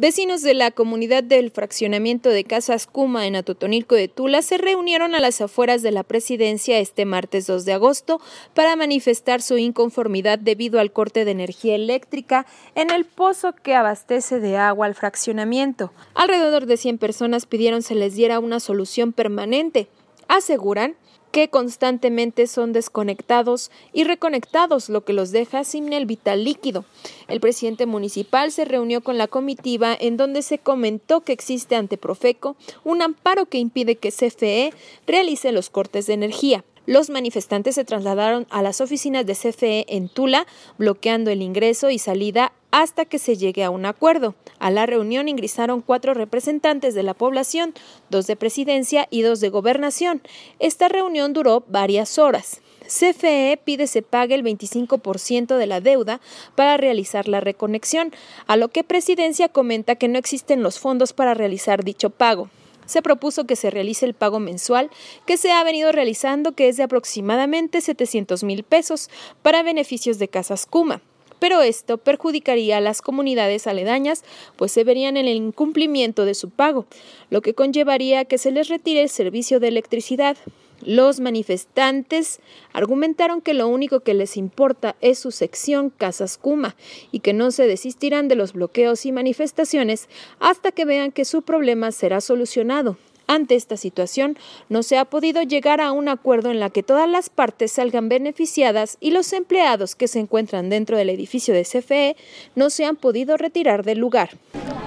Vecinos de la comunidad del fraccionamiento de Casas Cuma en Atotonilco de Tula se reunieron a las afueras de la presidencia este martes 2 de agosto para manifestar su inconformidad debido al corte de energía eléctrica en el pozo que abastece de agua al fraccionamiento. Alrededor de 100 personas pidieron se les diera una solución permanente aseguran que constantemente son desconectados y reconectados, lo que los deja sin el vital líquido. El presidente municipal se reunió con la comitiva en donde se comentó que existe ante Profeco un amparo que impide que CFE realice los cortes de energía. Los manifestantes se trasladaron a las oficinas de CFE en Tula, bloqueando el ingreso y salida hasta que se llegue a un acuerdo. A la reunión ingresaron cuatro representantes de la población, dos de presidencia y dos de gobernación. Esta reunión duró varias horas. CFE pide se pague el 25% de la deuda para realizar la reconexión, a lo que Presidencia comenta que no existen los fondos para realizar dicho pago. Se propuso que se realice el pago mensual que se ha venido realizando, que es de aproximadamente 700 mil pesos, para beneficios de Casas Cuma pero esto perjudicaría a las comunidades aledañas, pues se verían en el incumplimiento de su pago, lo que conllevaría que se les retire el servicio de electricidad. Los manifestantes argumentaron que lo único que les importa es su sección Casas Kuma y que no se desistirán de los bloqueos y manifestaciones hasta que vean que su problema será solucionado. Ante esta situación, no se ha podido llegar a un acuerdo en la que todas las partes salgan beneficiadas y los empleados que se encuentran dentro del edificio de CFE no se han podido retirar del lugar.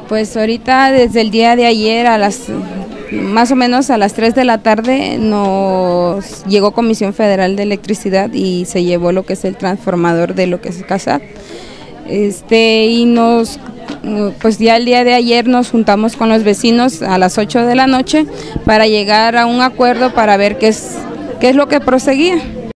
Pues ahorita desde el día de ayer a las más o menos a las 3 de la tarde nos llegó Comisión Federal de Electricidad y se llevó lo que es el transformador de lo que es Casa. Este, y nos pues ya el día de ayer nos juntamos con los vecinos a las 8 de la noche para llegar a un acuerdo para ver qué es, qué es lo que proseguía.